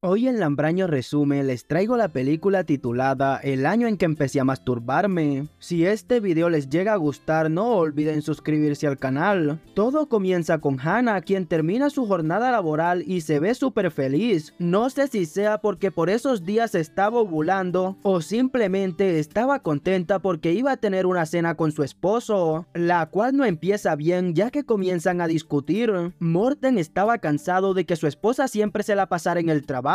Hoy en Lambraño Resume les traigo la película titulada El año en que empecé a masturbarme. Si este video les llega a gustar no olviden suscribirse al canal. Todo comienza con Hannah quien termina su jornada laboral y se ve súper feliz. No sé si sea porque por esos días estaba ovulando o simplemente estaba contenta porque iba a tener una cena con su esposo, la cual no empieza bien ya que comienzan a discutir. Morten estaba cansado de que su esposa siempre se la pasara en el trabajo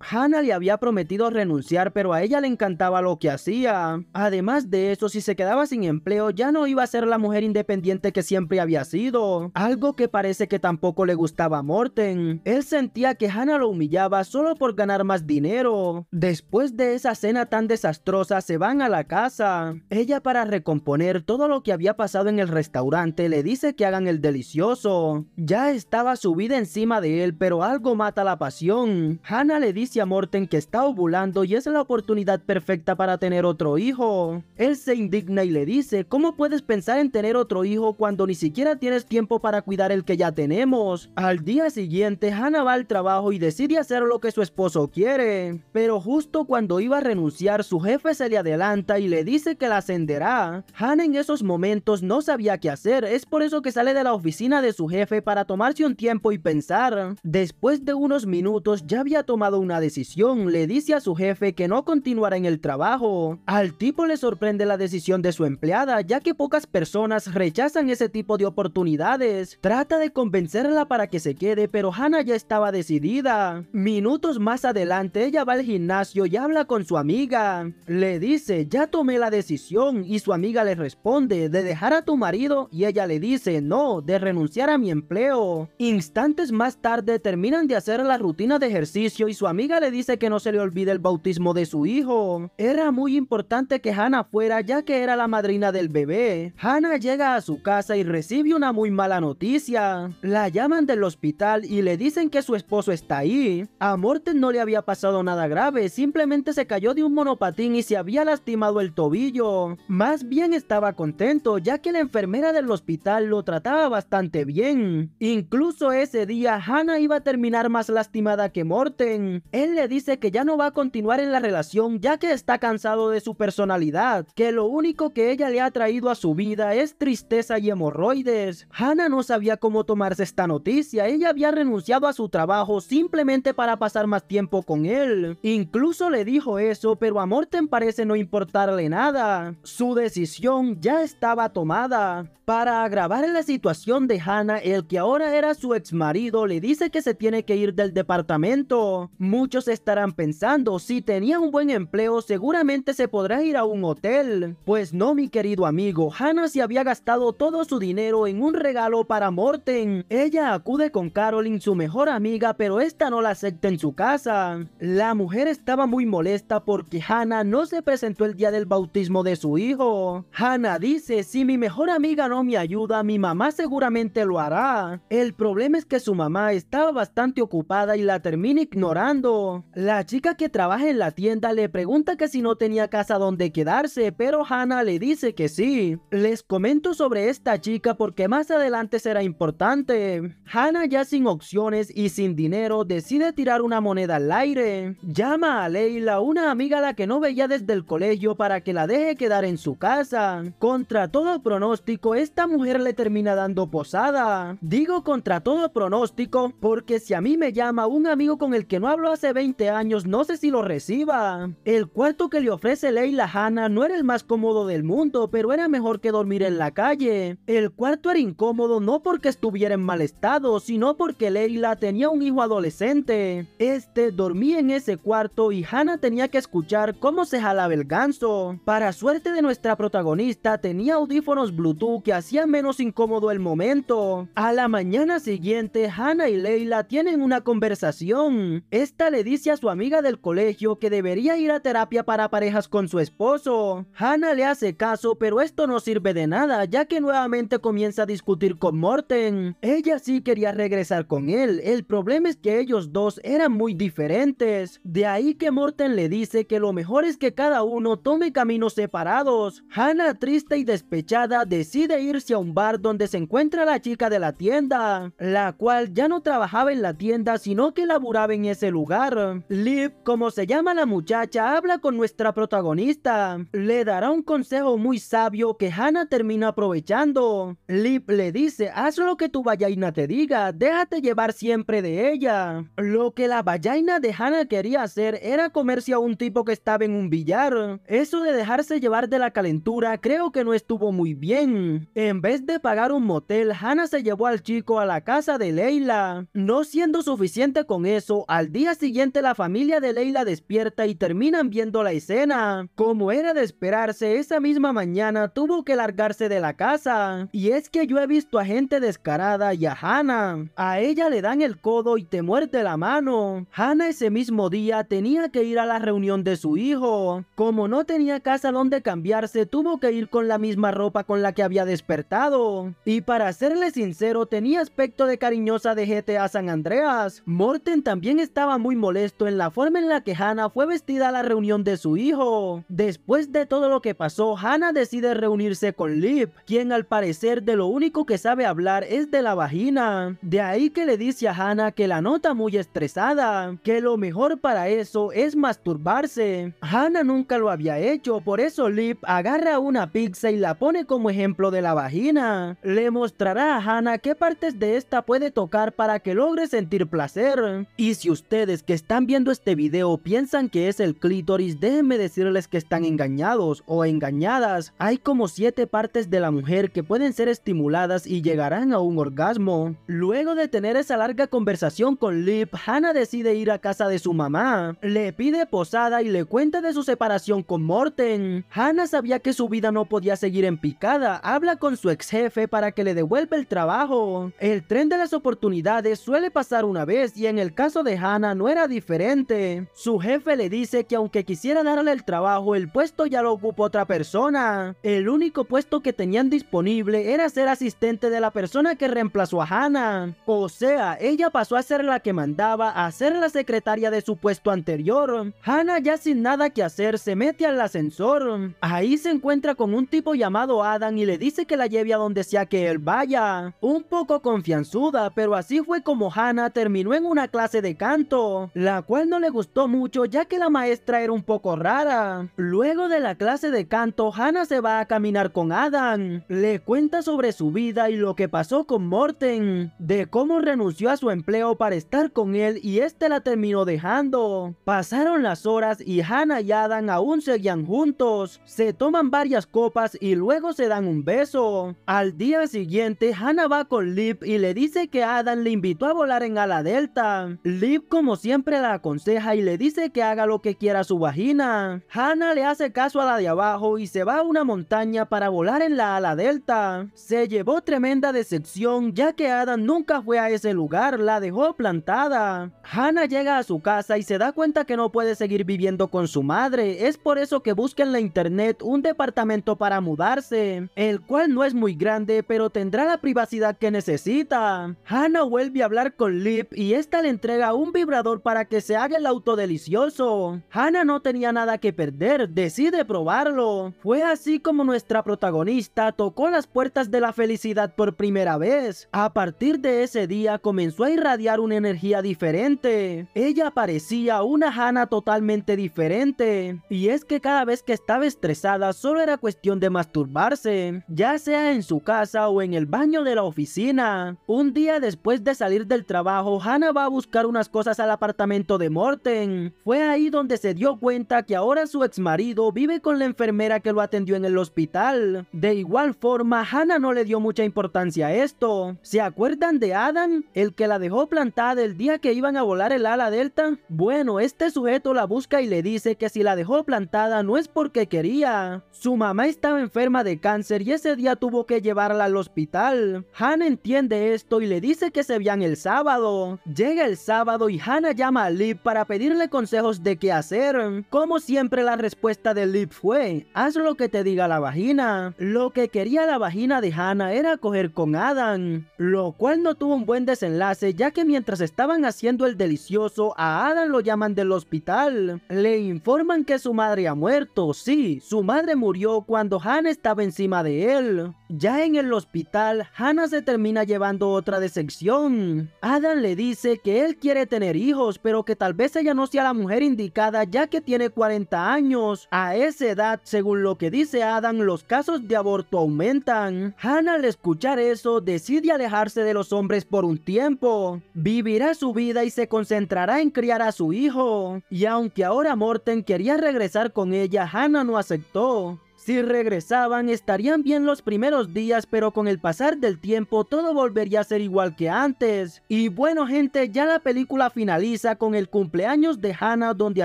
Hannah le había prometido renunciar, pero a ella le encantaba lo que hacía. Además de eso, si se quedaba sin empleo, ya no iba a ser la mujer independiente que siempre había sido. Algo que parece que tampoco le gustaba a Morten. Él sentía que Hannah lo humillaba solo por ganar más dinero. Después de esa cena tan desastrosa, se van a la casa. Ella para recomponer todo lo que había pasado en el restaurante, le dice que hagan el delicioso. Ya estaba su vida encima de él, pero algo mata la pasión. Hannah le dice a Morten que está ovulando y es la oportunidad perfecta para tener otro hijo. Él se indigna y le dice, ¿cómo puedes pensar en tener otro hijo cuando ni siquiera tienes tiempo para cuidar el que ya tenemos? Al día siguiente, Hannah va al trabajo y decide hacer lo que su esposo quiere. Pero justo cuando iba a renunciar, su jefe se le adelanta y le dice que la ascenderá. Hannah en esos momentos no sabía qué hacer, es por eso que sale de la oficina de su jefe para tomarse un tiempo y pensar. Después de unos minutos ya ha tomado una decisión, le dice a su jefe que no continuará en el trabajo. Al tipo le sorprende la decisión de su empleada, ya que pocas personas rechazan ese tipo de oportunidades. Trata de convencerla para que se quede, pero Hannah ya estaba decidida. Minutos más adelante, ella va al gimnasio y habla con su amiga. Le dice, ya tomé la decisión, y su amiga le responde, de dejar a tu marido, y ella le dice, no, de renunciar a mi empleo. Instantes más tarde, terminan de hacer la rutina de ejercicio y su amiga le dice que no se le olvide el bautismo de su hijo. Era muy importante que Hannah fuera ya que era la madrina del bebé. Hannah llega a su casa y recibe una muy mala noticia. La llaman del hospital y le dicen que su esposo está ahí. A Morten no le había pasado nada grave, simplemente se cayó de un monopatín y se había lastimado el tobillo. Más bien estaba contento ya que la enfermera del hospital lo trataba bastante bien. Incluso ese día Hannah iba a terminar más lastimada que Morten él le dice que ya no va a continuar en la relación ya que está cansado de su personalidad, que lo único que ella le ha traído a su vida es tristeza y hemorroides. Hannah no sabía cómo tomarse esta noticia, ella había renunciado a su trabajo simplemente para pasar más tiempo con él. Incluso le dijo eso, pero a Morten parece no importarle nada. Su decisión ya estaba tomada. Para agravar la situación de Hannah, el que ahora era su ex marido le dice que se tiene que ir del departamento muchos estarán pensando, si tenía un buen empleo seguramente se podrá ir a un hotel. Pues no, mi querido amigo, Hannah se había gastado todo su dinero en un regalo para Morten. Ella acude con Carolyn, su mejor amiga, pero esta no la acepta en su casa. La mujer estaba muy molesta porque Hannah no se presentó el día del bautismo de su hijo. Hannah dice, si mi mejor amiga no me ayuda, mi mamá seguramente lo hará. El problema es que su mamá estaba bastante ocupada y la termina ignorando. La chica que trabaja en la tienda le pregunta que si no tenía casa donde quedarse, pero Hannah le dice que sí. Les comento sobre esta chica porque más adelante será importante. Hannah ya sin opciones y sin dinero decide tirar una moneda al aire. Llama a Leila, una amiga a la que no veía desde el colegio para que la deje quedar en su casa. Contra todo pronóstico, esta mujer le termina dando posada. Digo contra todo pronóstico porque si a mí me llama un amigo con el que no habló hace 20 años, no sé si lo reciba. El cuarto que le ofrece Leila Hannah no era el más cómodo del mundo, pero era mejor que dormir en la calle. El cuarto era incómodo no porque estuviera en mal estado, sino porque Leila tenía un hijo adolescente. Este dormía en ese cuarto y Hannah tenía que escuchar cómo se jalaba el ganso. Para suerte de nuestra protagonista, tenía audífonos Bluetooth que hacían menos incómodo el momento. A la mañana siguiente, Hannah y Leila tienen una conversación. Mm. Esta le dice a su amiga del colegio que debería ir a terapia para parejas con su esposo. Hannah le hace caso, pero esto no sirve de nada, ya que nuevamente comienza a discutir con Morten. Ella sí quería regresar con él, el problema es que ellos dos eran muy diferentes. De ahí que Morten le dice que lo mejor es que cada uno tome caminos separados. Hannah, triste y despechada, decide irse a un bar donde se encuentra la chica de la tienda, la cual ya no trabajaba en la tienda, sino que laburaba en ese lugar. Lip, como se llama la muchacha, habla con nuestra protagonista. Le dará un consejo muy sabio que Hannah termina aprovechando. Lip le dice, haz lo que tu ballaina te diga, déjate llevar siempre de ella. Lo que la ballaina de Hannah quería hacer era comerse a un tipo que estaba en un billar. Eso de dejarse llevar de la calentura creo que no estuvo muy bien. En vez de pagar un motel, Hannah se llevó al chico a la casa de Leila. No siendo suficiente con eso, al día siguiente la familia de Leila despierta y terminan viendo la escena. Como era de esperarse, esa misma mañana tuvo que largarse de la casa. Y es que yo he visto a gente descarada y a Hannah. A ella le dan el codo y te muerde la mano. Hannah ese mismo día tenía que ir a la reunión de su hijo. Como no tenía casa donde cambiarse, tuvo que ir con la misma ropa con la que había despertado. Y para serle sincero, tenía aspecto de cariñosa de GTA San Andreas. Morten también estaba muy molesto en la forma en la que Hannah fue vestida a la reunión de su hijo. Después de todo lo que pasó, Hannah decide reunirse con Lip, quien al parecer de lo único que sabe hablar es de la vagina. De ahí que le dice a Hannah que la nota muy estresada, que lo mejor para eso es masturbarse. Hannah nunca lo había hecho, por eso Lip agarra una pizza y la pone como ejemplo de la vagina. Le mostrará a Hannah qué partes de esta puede tocar para que logre sentir placer. Y si si ustedes que están viendo este video piensan que es el clítoris, déjenme decirles que están engañados o engañadas. Hay como siete partes de la mujer que pueden ser estimuladas y llegarán a un orgasmo. Luego de tener esa larga conversación con Lip, Hannah decide ir a casa de su mamá. Le pide posada y le cuenta de su separación con Morten. Hannah sabía que su vida no podía seguir en picada. Habla con su ex jefe para que le devuelva el trabajo. El tren de las oportunidades suele pasar una vez y en el caso de Hannah no era diferente. Su jefe le dice que aunque quisiera darle el trabajo, el puesto ya lo ocupó otra persona. El único puesto que tenían disponible era ser asistente de la persona que reemplazó a Hannah. O sea, ella pasó a ser la que mandaba a ser la secretaria de su puesto anterior. Hannah ya sin nada que hacer se mete al ascensor. Ahí se encuentra con un tipo llamado Adam y le dice que la lleve a donde sea que él vaya. Un poco confianzuda, pero así fue como Hannah terminó en una clase de canto, la cual no le gustó mucho ya que la maestra era un poco rara. Luego de la clase de canto, Hannah se va a caminar con Adam, le cuenta sobre su vida y lo que pasó con Morten, de cómo renunció a su empleo para estar con él y este la terminó dejando. Pasaron las horas y Hannah y Adam aún seguían juntos, se toman varias copas y luego se dan un beso. Al día siguiente, Hannah va con Lip y le dice que Adam le invitó a volar en ala delta. Lip Lip como siempre la aconseja y le dice que haga lo que quiera su vagina. Hannah le hace caso a la de abajo y se va a una montaña para volar en la ala delta. Se llevó tremenda decepción ya que Adam nunca fue a ese lugar, la dejó plantada. Hannah llega a su casa y se da cuenta que no puede seguir viviendo con su madre, es por eso que busca en la internet un departamento para mudarse, el cual no es muy grande pero tendrá la privacidad que necesita. Hannah vuelve a hablar con Lip y esta le entrega un vibrador para que se haga el auto delicioso. Hannah no tenía nada que perder, decide probarlo. Fue así como nuestra protagonista tocó las puertas de la felicidad por primera vez. A partir de ese día comenzó a irradiar una energía diferente. Ella parecía una Hannah totalmente diferente. Y es que cada vez que estaba estresada solo era cuestión de masturbarse, ya sea en su casa o en el baño de la oficina. Un día después de salir del trabajo, Hannah va a buscar una cosas al apartamento de Morten. Fue ahí donde se dio cuenta que ahora su ex marido vive con la enfermera que lo atendió en el hospital. De igual forma, Hannah no le dio mucha importancia a esto. ¿Se acuerdan de Adam, el que la dejó plantada el día que iban a volar el ala delta? Bueno, este sujeto la busca y le dice que si la dejó plantada no es porque quería. Su mamá estaba enferma de cáncer y ese día tuvo que llevarla al hospital. Hannah entiende esto y le dice que se vean el sábado. Llega el sábado y Hannah llama a Lip para pedirle consejos de qué hacer. Como siempre la respuesta de Lip fue, haz lo que te diga la vagina. Lo que quería la vagina de Hannah era coger con Adam, lo cual no tuvo un buen desenlace ya que mientras estaban haciendo el delicioso a Adam lo llaman del hospital. Le informan que su madre ha muerto, sí, su madre murió cuando Hannah estaba encima de él. Ya en el hospital, Hannah se termina llevando otra decepción. Adam le dice que él quiere tener hijos, pero que tal vez ella no sea la mujer indicada ya que tiene 40 años. A esa edad, según lo que dice Adam, los casos de aborto aumentan. Hannah al escuchar eso decide alejarse de los hombres por un tiempo. Vivirá su vida y se concentrará en criar a su hijo. Y aunque ahora Morten quería regresar con ella, Hannah no aceptó. Si regresaban estarían bien los primeros días pero con el pasar del tiempo todo volvería a ser igual que antes. Y bueno gente, ya la película finaliza con el cumpleaños de Hannah donde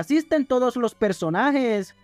asisten todos los personajes.